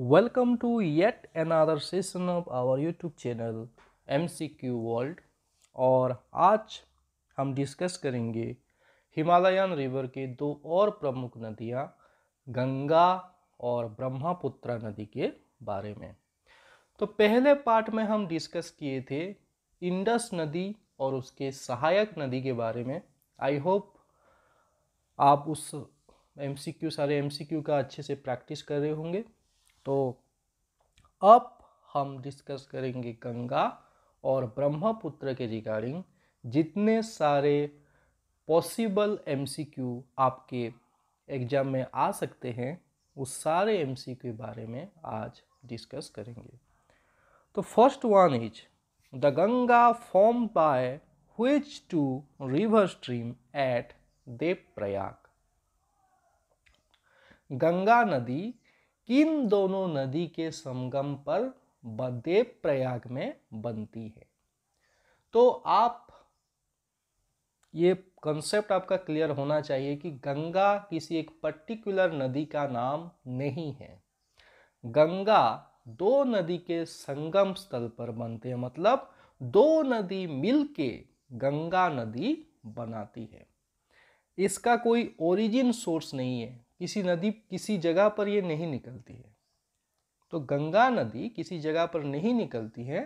welcome to yet another session of our youtube channel mcq world और आज हम discuss करेंगे हिमालयन रिवर के दो और प्रमुख नदियाँ गंगा और ब्रह्मपुत्रा नदी के बारे में तो पहले पार्ट में हम डिस्कस किए थे इंडस नदी और उसके सहायक नदी के बारे में आई होप आप उस एमसीक्यू सारे एमसीक्यू का अच्छे से प्रैक्टिस कर रहे होंगे तो अब हम डिस्कस करेंगे गंगा और ब्रह्मपुत्र के रिगार्डिंग जितने सारे पॉसिबल एमसीक्यू आपके एग्जाम में आ सकते हैं उस सारे एमसीक्यू के बारे में आज डिस्कस करेंगे तो first one is the Ganga form by which two river stream at Dev Prayag Ganga नदी किन दोनों नदी के संगम पर देव प्रयाग में बनती है तो आप ये कंसेप्ट आपका क्लियर होना चाहिए कि गंगा किसी एक पर्टिकुलर नदी का नाम नहीं है गंगा दो नदी के संगम स्थल पर बनते हैं मतलब दो नदी मिलके गंगा नदी बनाती है इसका कोई ओरिजिन सोर्स नहीं है किसी नदी किसी जगह पर ये नहीं निकलती है तो गंगा नदी किसी जगह पर नहीं निकलती है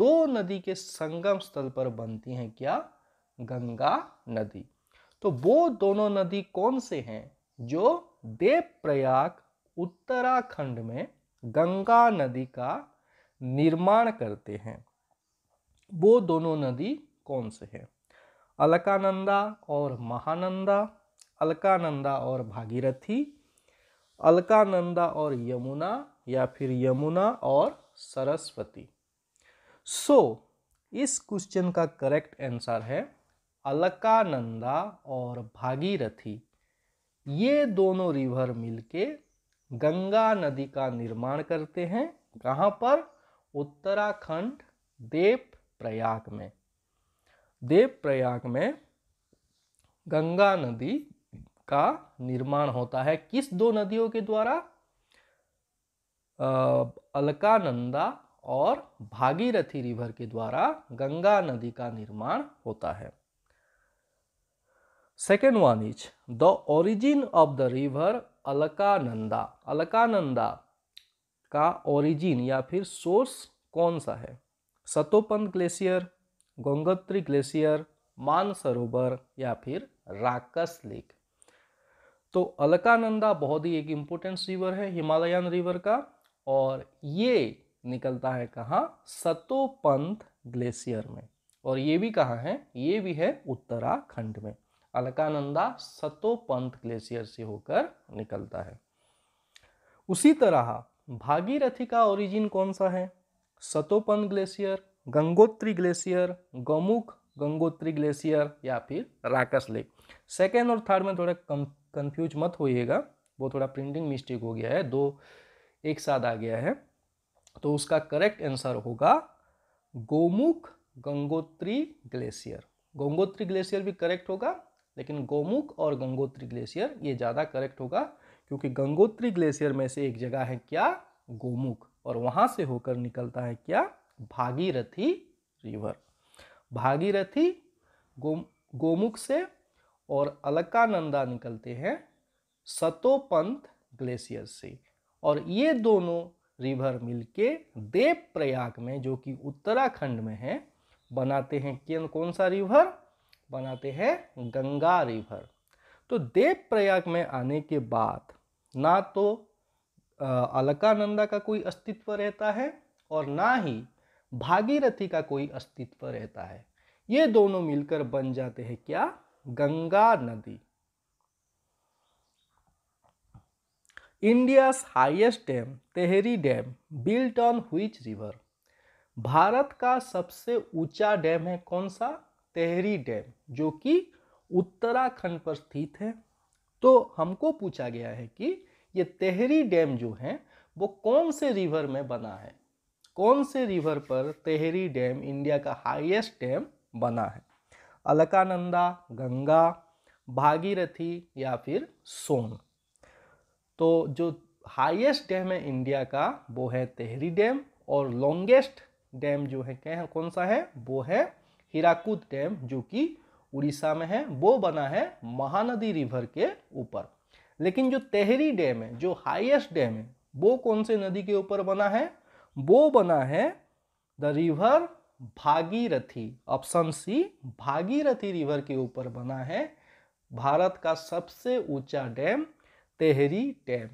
दो नदी के संगम स्थल पर बनती हैं क्या गंगा नदी तो वो दोनों नदी कौन से हैं जो देवप्रयाग उत्तराखंड में गंगा नदी का निर्माण करते हैं वो दोनों नदी कौन से हैं अलकानंदा और महानंदा अलकानंदा और भागीरथी अलकानंदा और यमुना या फिर यमुना और सरस्वती सो so, इस क्वेश्चन का करेक्ट आंसर है अलकानंदा और भागीरथी ये दोनों रिवर मिलके गंगा नदी का निर्माण करते हैं कहाँ पर उत्तराखंड देव प्रयाग में देव प्रयाग में गंगा नदी का निर्माण होता है किस दो नदियों के द्वारा अलकानंदा और भागीरथी रिवर के द्वारा गंगा नदी का निर्माण होता है second one is the origin of the river Alaknanda Alaknanda का ओरिजिन या फिर सोर्स कौन सा है सतोपंत ग्लेशियर गंगोत्री ग्लेशियर मानसरोवर या फिर राकस लेक तो अलकानंदा बहुत ही एक इम्पोर्टेंट रिवर है हिमालयन रिवर का और ये निकलता है कहाँ सतोपंथ ग्लेशियर में और ये भी कहाँ है ये भी है उत्तराखंड में अलकानंदा सतोपंथ ग्लेशियर से होकर निकलता है उसी तरह भागीरथी का ओरिजिन कौन सा है Satopanth glacier Gangotri glacier Gaumukh Gangotri glacier या फिर राकस लेक सेकेंड और थर्ड में थोड़ा कम कंफ्यूज मत होइएगा वो थोड़ा प्रिंटिंग मिस्टेक हो गया है दो एक साथ आ गया है तो उसका करेक्ट आंसर होगा गोमुख गंगोत्री ग्लेशियर गंगोत्री ग्लेशियर भी करेक्ट होगा लेकिन गोमुख और गंगोत्री ग्लेशियर ये ज़्यादा करेक्ट होगा क्योंकि गंगोत्री ग्लेशियर में से एक जगह है क्या गोमुख और वहाँ से होकर निकलता है क्या भागीरथी रिवर भागीरथी गो गोमुख से और अलकानंदा निकलते हैं सतोपंत ग्लेशियर से और ये दोनों रिवर मिलके देव प्रयाग में जो कि उत्तराखंड में है बनाते हैं किन कौन सा रिवर बनाते हैं गंगा रिवर तो देव प्रयाग में आने के बाद ना तो अलकानंदा का कोई अस्तित्व रहता है और ना ही भागीरथी का कोई अस्तित्व रहता है ये दोनों मिलकर बन जाते हैं क्या गंगा नदी India highest dam Tehri dam built on which river Bharat का सबसे ऊंचा डैम है कौन सा तेहरी डैम जो कि उत्तराखंड पर स्थित है तो हमको पूछा गया है कि ये तेहरी डैम जो है वो कौन से रिवर में बना है कौन से रिवर पर तेहरी डैम इंडिया का हाईएस्ट डैम बना है अलकानंदा गंगा भागीरथी या फिर सोन तो जो हाईएस्ट डैम है इंडिया का वो है तेहरी डैम और लॉन्गेस्ट डैम जो है क्या है कौन सा है वो है हीराकूद डैम जो कि उड़ीसा में है वो बना है महानदी रिवर के ऊपर लेकिन जो तेहरी डैम है जो हाईएस्ट डैम है वो कौन से नदी के ऊपर बना है वो बना है the river Bhagirathi option C Bhagirathi river के ऊपर बना है भारत का सबसे ऊंचा dam Tehri dam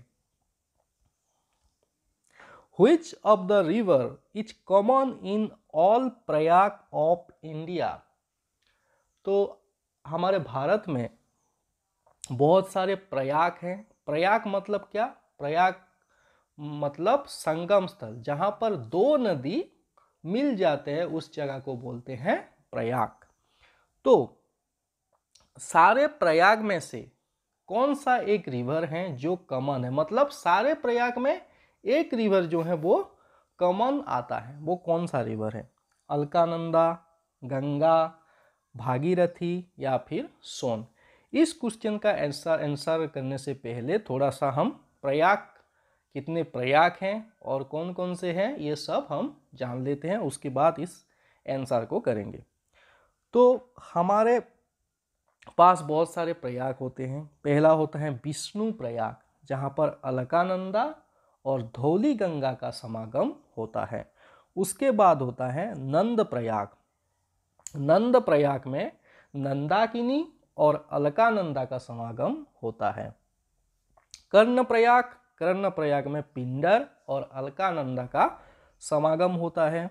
which of the river is common in all Prayag of India तो हमारे भारत में बहुत सारे प्रयाग हैं प्रयाग मतलब क्या प्रयाग मतलब संगम स्थल जहाँ पर दो नदी मिल जाते हैं उस जगह को बोलते हैं प्रयाग तो सारे प्रयाग में से कौन सा एक रिवर है जो कमन है मतलब सारे प्रयाग में एक रिवर जो है वो कमन आता है वो कौन सा रिवर है अलकानंदा गंगा भागीरथी या फिर सोन इस क्वेश्चन का आंसर आंसर करने से पहले थोड़ा सा हम प्रयाग कितने प्रयाग हैं और कौन कौन से हैं ये सब हम जान लेते हैं उसके बाद इस आंसर को करेंगे तो हमारे पास बहुत सारे प्रयाग होते हैं पहला होता है विष्णु प्रयाग जहाँ पर अलकानंदा और धौली गंगा का समागम होता है उसके बाद होता है नंद प्रयाग नंद प्रयाग में नंदाकिनी और अलकानंदा का समागम होता है कर्ण प्रयाग कर्ण प्रयाग में पिंडर और अलकानंदा का समागम होता है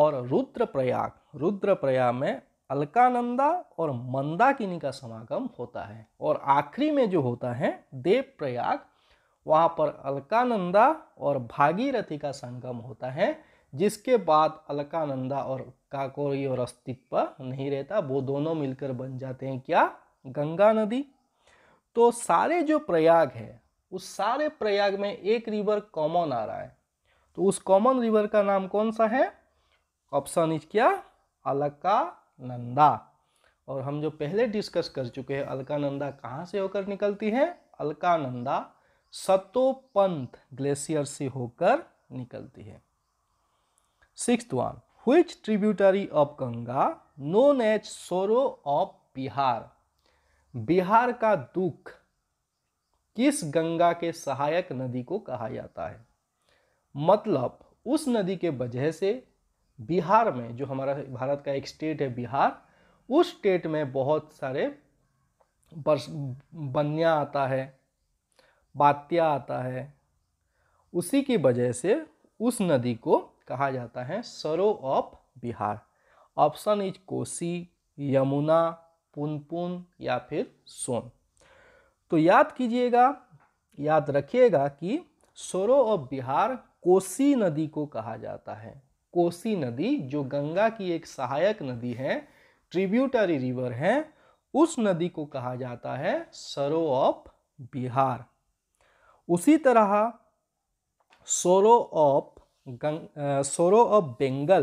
और रुद्र प्रयाग रुद्र प्रयाग में अलकानंदा और मंदाकिनी का समागम होता है और आखिरी में जो होता है देव प्रयाग वहाँ पर अलकानंदा और भागीरथी का संगम होता है जिसके बाद अलकानंदा और काकोरी और अस्तित्व नहीं रहता वो दोनों मिलकर बन जाते हैं क्या गंगा नदी तो सारे जो प्रयाग है उस सारे प्रयाग में एक रिवर कॉमन आ रहा है तो उस कॉमन रिवर का नाम कौन सा है ऑप्शन इज क्या नंदा और हम जो पहले डिस्कस कर चुके हैं अलकानंदा कहाँ से होकर निकलती है अलकानंदा सतोपंथ ग्लेशियर से होकर निकलती है six one which tributary of Ganga known as sorrow of Bihar Bihar का दुख किस गंगा के सहायक नदी को कहा जाता है मतलब उस नदी के वजह से बिहार में जो हमारा भारत का एक स्टेट है बिहार उस स्टेट में बहुत सारे बर्ष बन्या आता है बात्या आता है उसी की वजह से उस नदी को कहा जाता है sorrow of Bihar option is Kosi Yamuna Punpun या फिर सोन तो याद कीजिएगा याद रखिएगा कि सोरो ऑफ बिहार कोसी नदी को कहा जाता है कोसी नदी जो गंगा की एक सहायक नदी है ट्रिब्यूटरी रिवर है उस नदी को कहा जाता है सरो ऑफ बिहार उसी तरह सोरो ऑफ गंग सोरो ऑफ बेंगल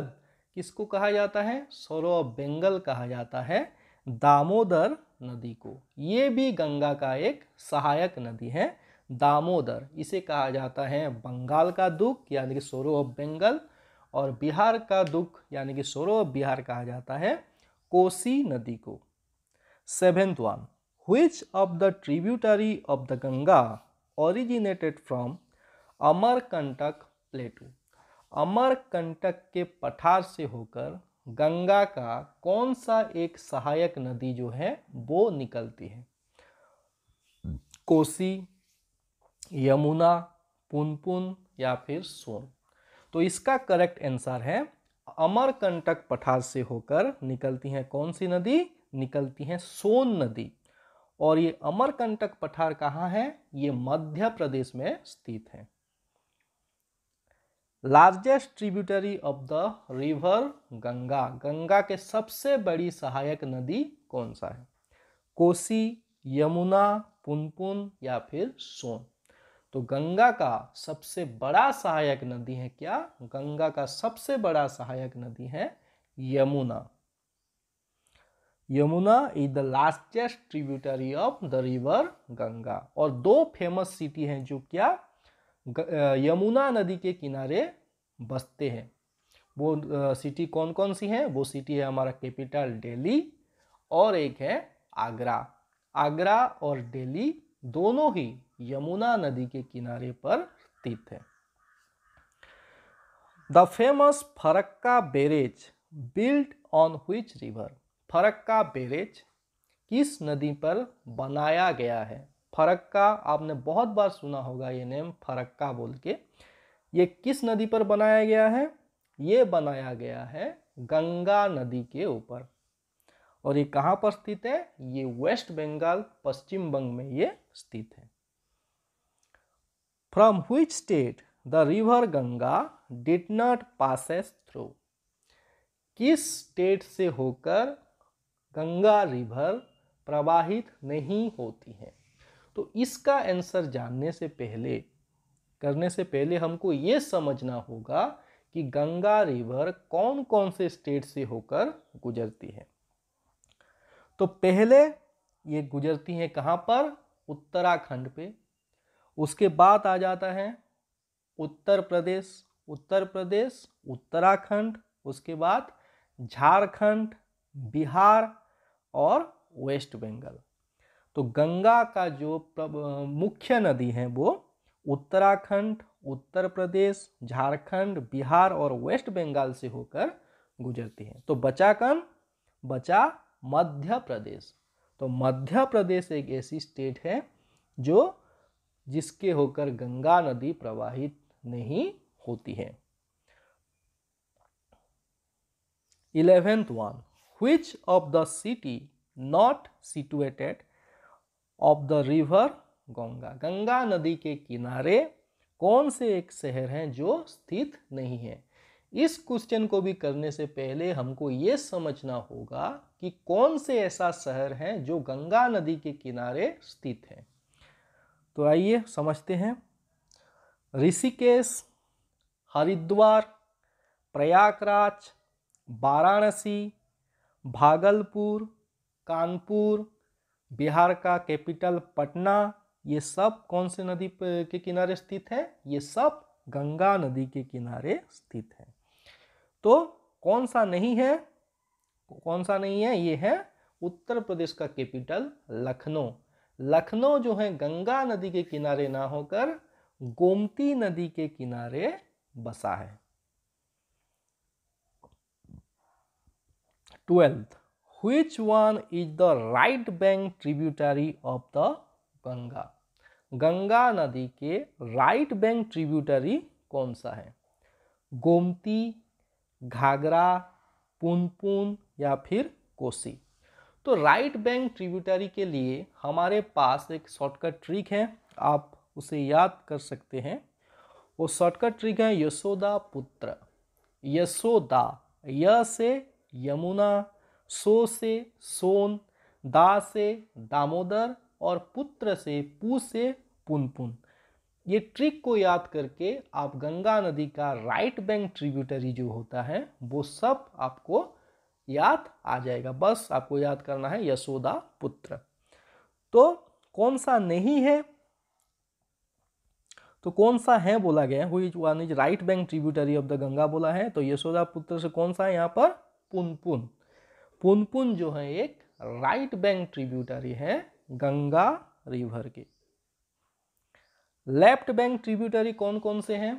किसको कहा जाता है सोरो ऑफ बेंगल कहा जाता है दामोदर नदी को ये भी गंगा का एक सहायक नदी है दामोदर इसे कहा जाता है बंगाल का दुख यानी कि सोरो ऑफ बंगाल और बिहार का दुख यानी कि सोरो ऑफ बिहार कहा जाता है कोसी नदी को seventh one which of the tributary of the Ganga originated from Amarkantak plateau Amarkantak के पठार से होकर गंगा का कौन सा एक सहायक नदी जो है वो निकलती है कोसी यमुना पुनपुन या फिर सोन तो इसका करेक्ट आंसर है अमरकंटक पठार से होकर निकलती हैं कौन सी नदी निकलती हैं सोन नदी और ये अमरकंटक पठार कहाँ है ये मध्य प्रदेश में स्थित है largest tributary of the river Ganga Ganga के सबसे बड़ी सहायक नदी कौन सा है कोसी यमुना पुनपुन या फिर सोन तो गंगा का सबसे बड़ा सहायक नदी है क्या गंगा का सबसे बड़ा सहायक नदी है Yamuna Yamuna is the largest tributary of the river Ganga और दो फेमस सिटी हैं जो क्या यमुना नदी के किनारे बसते हैं वो सिटी कौन कौन सी है वो सिटी है हमारा कैपिटल दिल्ली और एक है आगरा आगरा और दिल्ली दोनों ही यमुना नदी के किनारे पर स्थित है the famous Farakka barrage built on which river Farakka barrage किस नदी पर बनाया गया है फरक्का आपने बहुत बार सुना होगा ये नेम फरक्का बोल के ये किस नदी पर बनाया गया है ये बनाया गया है गंगा नदी के ऊपर और ये कहाँ पर स्थित है ये वेस्ट बंगाल पश्चिम बंग में ये स्थित है from which state the river Ganga did not passes through किस स्टेट से होकर गंगा रिवर प्रवाहित नहीं होती है तो इसका आंसर जानने से पहले करने से पहले हमको ये समझना होगा कि गंगा रिवर कौन कौन से स्टेट से होकर गुजरती है तो पहले ये गुजरती है कहाँ पर उत्तराखंड पे उसके बाद आ जाता है उत्तर प्रदेश उत्तर प्रदेश उत्तराखंड उसके बाद झारखंड बिहार और वेस्ट बंगाल तो गंगा का जो मुख्य नदी है वो उत्तराखंड उत्तर प्रदेश झारखंड बिहार और वेस्ट बंगाल से होकर गुजरती है तो बचा कम बचा मध्य प्रदेश तो मध्य प्रदेश एक ऐसी स्टेट है जो जिसके होकर गंगा नदी प्रवाहित नहीं होती है eleventh one which of the city not situated of the river Ganga Ganga नदी के किनारे कौन से एक शहर हैं जो स्थित नहीं है इस क्वेश्चन को भी करने से पहले हमको ये समझना होगा कि कौन से ऐसा शहर है जो गंगा नदी के किनारे स्थित है तो आइए समझते हैं ऋषिकेश हरिद्वार प्रयागराज वाराणसी भागलपुर कानपुर बिहार का कैपिटल पटना ये सब कौन से नदी के किनारे स्थित है ये सब गंगा नदी के किनारे स्थित है तो कौन सा नहीं है कौन सा नहीं है ये है उत्तर प्रदेश का कैपिटल लखनऊ लखनऊ जो है गंगा नदी के किनारे ना होकर गोमती नदी के किनारे बसा है twelfth which one is the right bank tributary of the Ganga Ganga नदी के राइट बैंक ट्रिब्यूटरी कौन सा है गोमती घाघरा पुनपुन या फिर कोसी तो राइट बैंक ट्रिब्यूटरी के लिए हमारे पास एक शॉर्टकट ट्रिक है आप उसे याद कर सकते हैं वो शॉर्टकट ट्रिक है यशोदा पुत्र यशोदा य से यमुना सो से सोन दा से दामोदर और पुत्र से पू से पुनपुन ये ट्रिक को याद करके आप गंगा नदी का राइट बैंक ट्रिब्यूटरी जो होता है वो सब आपको याद आ जाएगा बस आपको याद करना है यशोदा पुत्र तो कौन सा नहीं है तो कौन सा है बोला गया which one is right bank tributary of the Ganga बोला है तो यशोदा पुत्र से कौन सा है यहाँ पर पुनपुन पुनपुन जो है एक राइट बैंक ट्रिब्यूटरी है गंगा रिवर के लेफ्ट बैंक ट्रिब्यूटरी कौन कौन से हैं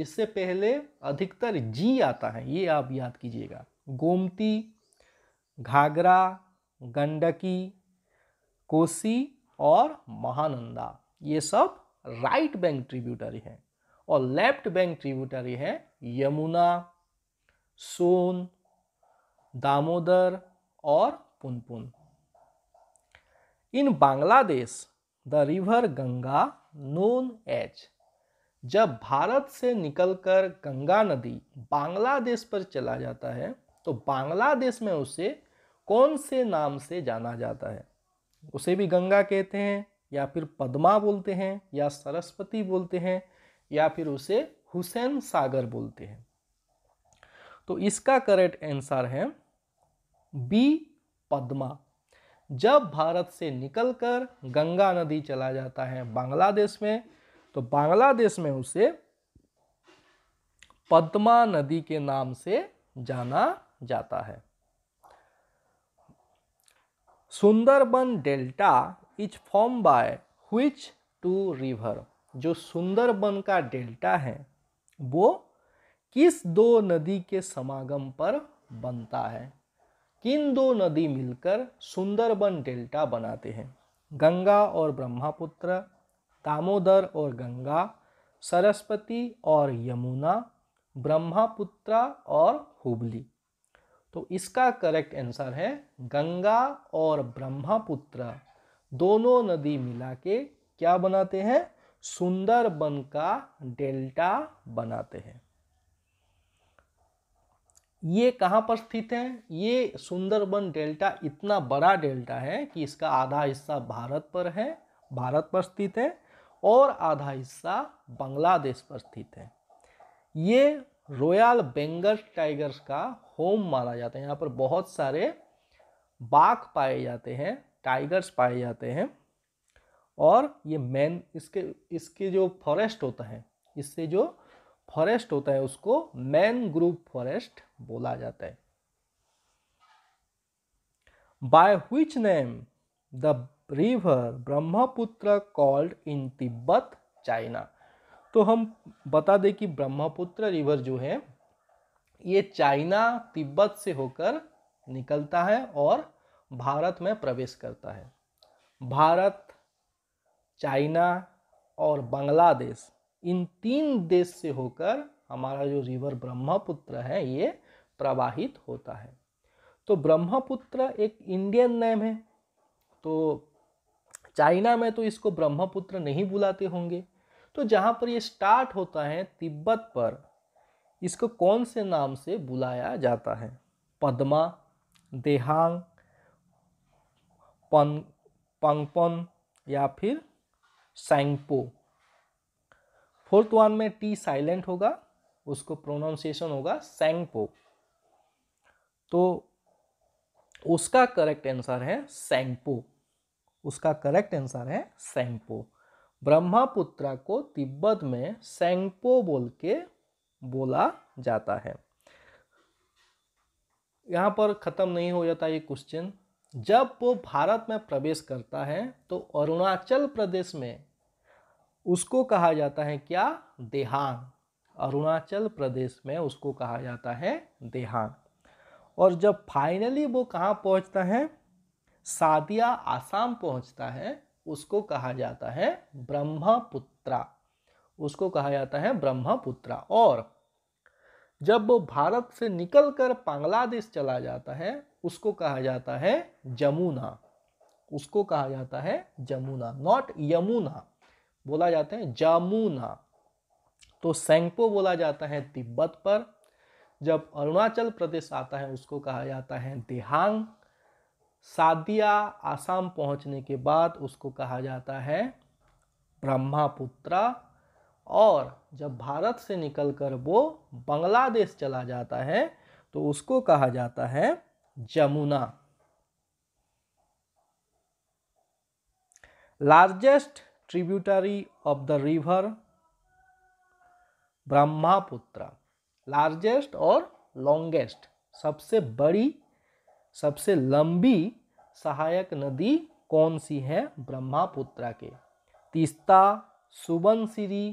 जिससे पहले अधिकतर जी आता है ये आप याद कीजिएगा गोमती घाघरा गंडकी कोसी और महानंदा ये सब राइट बैंक ट्रिब्यूटरी हैं और लेफ्ट बैंक ट्रिब्यूटरी है यमुना सोन दामोदर और Punpun in Bangladesh the river Ganga known as जब भारत से निकलकर गंगा नदी बांग्लादेश पर चला जाता है तो बांग्लादेश में उसे कौन से नाम से जाना जाता है उसे भी गंगा कहते हैं या फिर पद्मा बोलते हैं या सरस्वती बोलते हैं या फिर उसे हुसैन सागर बोलते हैं तो इसका करेक्ट आंसर है बी पद्मा जब भारत से निकलकर गंगा नदी चला जाता है बांग्लादेश में तो बांग्लादेश में उसे पद्मा नदी के नाम से जाना जाता है Sundarban delta is form by which two river जो सुंदरबन का डेल्टा है वो किस दो नदी के समागम पर बनता है किन दो नदी मिलकर सुंदरबन डेल्टा बनाते हैं गंगा और ब्रह्मपुत्र दामोदर और गंगा सरस्वती और यमुना ब्रह्मपुत्रा और हुबली तो इसका करेक्ट आंसर है गंगा और ब्रह्मपुत्र दोनों नदी मिला के क्या बनाते हैं सुंदरबन का डेल्टा बनाते हैं ये कहाँ पर स्थित है ये सुंदरबन डेल्टा इतना बड़ा डेल्टा है कि इसका आधा हिस्सा भारत पर है भारत पर स्थित है और आधा हिस्सा बांग्लादेश पर स्थित है ये रॉयल बेंगल टाइगर्स का होम माना जाता है यहाँ पर बहुत सारे बाघ पाए जाते हैं टाइगर्स पाए जाते हैं और ये मैन इसके इसके जो फॉरेस्ट होता है इससे जो फॉरेस्ट होता है उसको मैन ग्रुप फॉरेस्ट बोला जाता है by which name the river Brahmaputra called in Tibet China तो हम बता दें कि ब्रह्मपुत्र रिवर जो है ये चाइना तिब्बत से होकर निकलता है और भारत में प्रवेश करता है भारत चाइना और बांग्लादेश इन तीन देश से होकर हमारा जो रिवर ब्रह्मपुत्र है ये प्रवाहित होता है तो ब्रह्मपुत्र एक इंडियन नेम है तो चाइना में तो इसको ब्रह्मपुत्र नहीं बुलाते होंगे तो जहाँ पर ये स्टार्ट होता है तिब्बत पर इसको कौन से नाम से बुलाया जाता है पद्मा देहांग पन पंगपन या फिर सैंगपो फोर्थ वन में टी साइलेंट होगा उसको प्रोनाउंसिएशन होगा सैंगपो तो उसका करेक्ट आंसर है सैंगपो उसका करेक्ट आंसर है सैंगपो ब्रह्मापुत्र को तिब्बत में सैंगपो बोल के बोला जाता है यहाँ पर ख़त्म नहीं हो जाता ये क्वेश्चन जब वो भारत में प्रवेश करता है तो अरुणाचल प्रदेश में उसको कहा जाता है क्या देहांग अरुणाचल प्रदेश में उसको कहा जाता है देहांग और जब फाइनली वो कहाँ पहुँचता है सादिया आसाम पहुँचता है उसको कहा जाता है ब्रह्मपुत्रा उसको कहा जाता है ब्रह्मपुत्रा और जब वो भारत से निकलकर बांग्लादेश चला जाता है उसको कहा जाता है जमुना उसको कहा जाता है जमुना नॉट यमुना बोला जाता है जमुना तो सेंगपो बोला जाता है तिब्बत पर जब अरुणाचल प्रदेश आता है उसको कहा जाता है देहांग सादिया आसाम पहुंचने के बाद उसको कहा जाता है ब्रह्मापुत्रा और जब भारत से निकलकर वो बांग्लादेश चला जाता है तो उसको कहा जाता है Jamuna largest tributary of the river Brahmaputra largest और लॉन्गेस्ट सबसे बड़ी सबसे लंबी सहायक नदी कौन सी है ब्रह्मापुत्रा के तीस्ता सुबनसिरी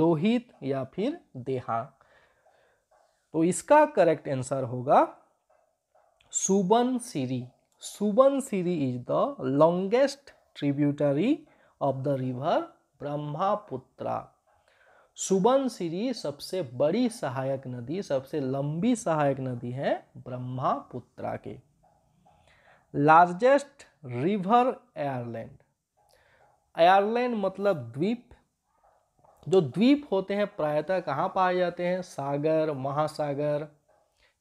लोहित या फिर देहा तो इसका करेक्ट आंसर होगा Subansiri Subansiri is the longest tributary of the river Brahmaputra Subansiri सबसे बड़ी सहायक नदी सबसे लंबी सहायक नदी है ब्रह्मापुत्रा के लार्जेस्ट रिवर एयरलैंड एयरलैंड मतलब द्वीप जो द्वीप होते हैं प्रायतः कहाँ पाए जाते हैं सागर महासागर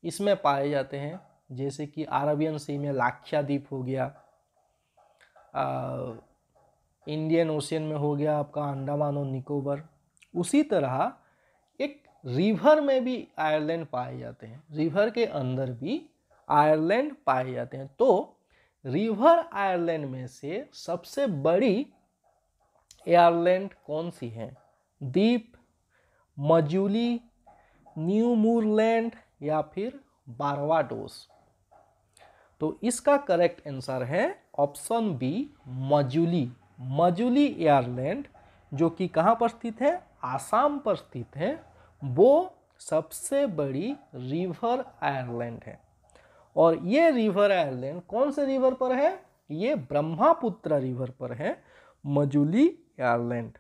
इसमें पाए जाते हैं जैसे कि अरबियन सी में लाख्या द्वीप हो गया आ, इंडियन ओशियन में हो गया आपका अंडमान और निकोबर उसी तरह एक रिवर में भी आयरलैंड पाए जाते हैं रिवर के अंदर भी आयरलैंड पाए जाते हैं तो रिवर आयरलैंड में से सबसे बड़ी एयरलैंड कौन सी है दीप मजूली न्यू मूरलैंड या फिर बारवाडोस तो इसका करेक्ट आंसर है option B Majuli Majuli island जो कि कहाँ पर स्थित है आसाम पर स्थित है वो सबसे बड़ी रिवर आयरलैंड है और ये रिवर आयरलैंड कौन से रिवर पर है ये ब्रह्मापुत्र रिवर पर है मजुली आयरलैंड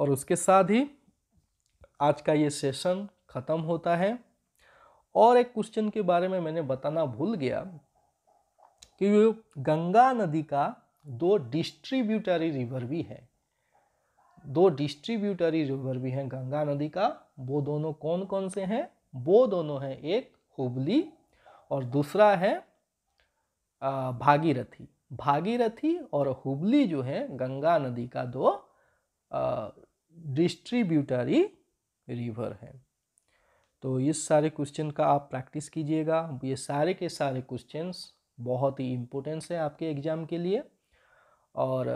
और उसके साथ ही आज का ये सेशन ख़त्म होता है और एक क्वेश्चन के बारे में मैंने बताना भूल गया कि गंगा नदी का दो डिस्ट्रीब्यूटरी रिवर भी है दो डिस्ट्रीब्यूटरी रिवर भी हैं गंगा नदी का वो दोनों कौन कौन से हैं वो दोनों हैं एक हुबली और दूसरा है भागीरथी भागीरथी और हुबली जो है गंगा नदी का दो डिस्ट्रीब्यूटरी रिवर है तो इस सारे क्वेश्चन का आप प्रैक्टिस कीजिएगा ये सारे के सारे क्वेश्चंस बहुत ही इम्पोर्टेंस है आपके एग्ज़ाम के लिए और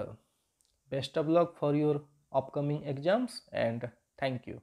best of luck for your upcoming exams and thank you.